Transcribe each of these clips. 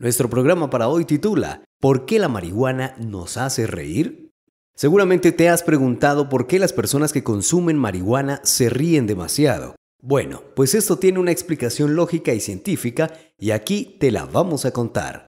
Nuestro programa para hoy titula ¿Por qué la marihuana nos hace reír? Seguramente te has preguntado por qué las personas que consumen marihuana se ríen demasiado. Bueno, pues esto tiene una explicación lógica y científica y aquí te la vamos a contar.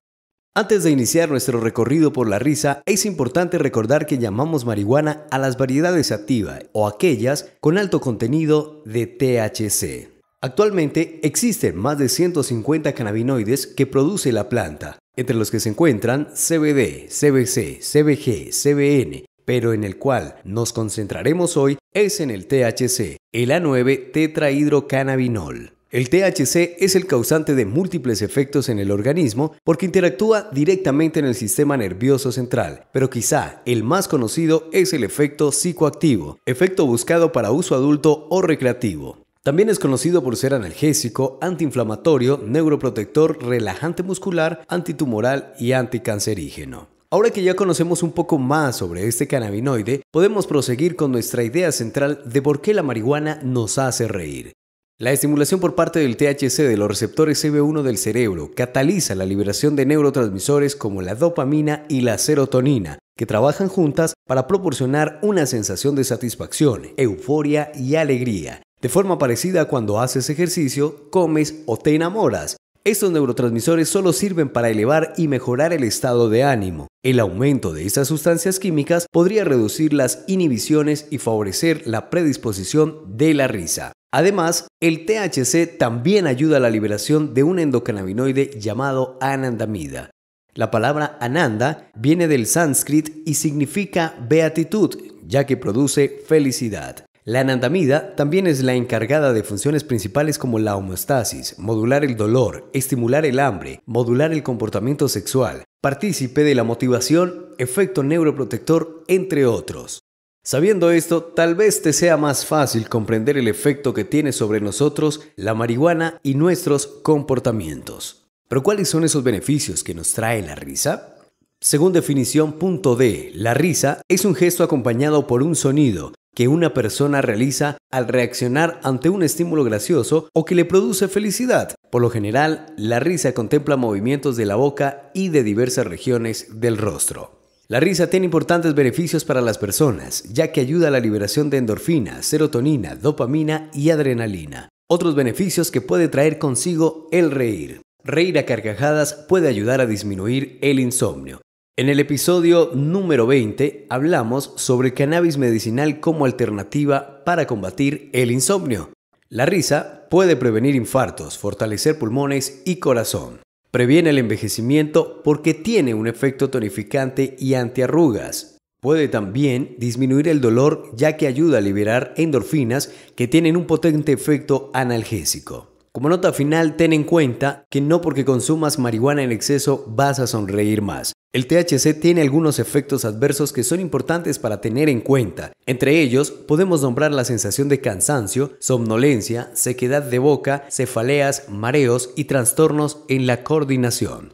Antes de iniciar nuestro recorrido por la risa, es importante recordar que llamamos marihuana a las variedades activa o aquellas con alto contenido de THC. Actualmente existen más de 150 cannabinoides que produce la planta, entre los que se encuentran CBD, CBC, CBG, CBN, pero en el cual nos concentraremos hoy es en el THC, el A9 tetrahidrocannabinol. El THC es el causante de múltiples efectos en el organismo porque interactúa directamente en el sistema nervioso central, pero quizá el más conocido es el efecto psicoactivo, efecto buscado para uso adulto o recreativo. También es conocido por ser analgésico, antiinflamatorio, neuroprotector, relajante muscular, antitumoral y anticancerígeno. Ahora que ya conocemos un poco más sobre este cannabinoide, podemos proseguir con nuestra idea central de por qué la marihuana nos hace reír. La estimulación por parte del THC de los receptores CB1 del cerebro cataliza la liberación de neurotransmisores como la dopamina y la serotonina, que trabajan juntas para proporcionar una sensación de satisfacción, euforia y alegría, de forma parecida, cuando haces ejercicio, comes o te enamoras. Estos neurotransmisores solo sirven para elevar y mejorar el estado de ánimo. El aumento de estas sustancias químicas podría reducir las inhibiciones y favorecer la predisposición de la risa. Además, el THC también ayuda a la liberación de un endocannabinoide llamado anandamida. La palabra ananda viene del sánscrito y significa beatitud, ya que produce felicidad. La anandamida también es la encargada de funciones principales como la homeostasis, modular el dolor, estimular el hambre, modular el comportamiento sexual, partícipe de la motivación, efecto neuroprotector, entre otros. Sabiendo esto, tal vez te sea más fácil comprender el efecto que tiene sobre nosotros la marihuana y nuestros comportamientos. Pero ¿cuáles son esos beneficios que nos trae la risa? Según definición punto D, la risa es un gesto acompañado por un sonido que una persona realiza al reaccionar ante un estímulo gracioso o que le produce felicidad. Por lo general, la risa contempla movimientos de la boca y de diversas regiones del rostro. La risa tiene importantes beneficios para las personas, ya que ayuda a la liberación de endorfina, serotonina, dopamina y adrenalina. Otros beneficios que puede traer consigo el reír. Reír a carcajadas puede ayudar a disminuir el insomnio, en el episodio número 20 hablamos sobre cannabis medicinal como alternativa para combatir el insomnio. La risa puede prevenir infartos, fortalecer pulmones y corazón. Previene el envejecimiento porque tiene un efecto tonificante y antiarrugas. Puede también disminuir el dolor ya que ayuda a liberar endorfinas que tienen un potente efecto analgésico. Como nota final, ten en cuenta que no porque consumas marihuana en exceso vas a sonreír más. El THC tiene algunos efectos adversos que son importantes para tener en cuenta. Entre ellos, podemos nombrar la sensación de cansancio, somnolencia, sequedad de boca, cefaleas, mareos y trastornos en la coordinación.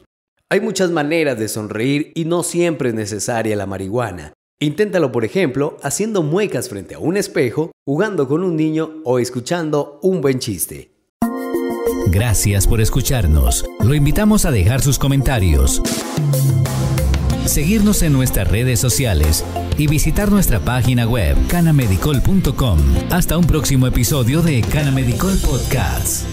Hay muchas maneras de sonreír y no siempre es necesaria la marihuana. Inténtalo, por ejemplo, haciendo muecas frente a un espejo, jugando con un niño o escuchando un buen chiste. Gracias por escucharnos. Lo invitamos a dejar sus comentarios seguirnos en nuestras redes sociales y visitar nuestra página web canamedicol.com. Hasta un próximo episodio de Canamedicol Podcast.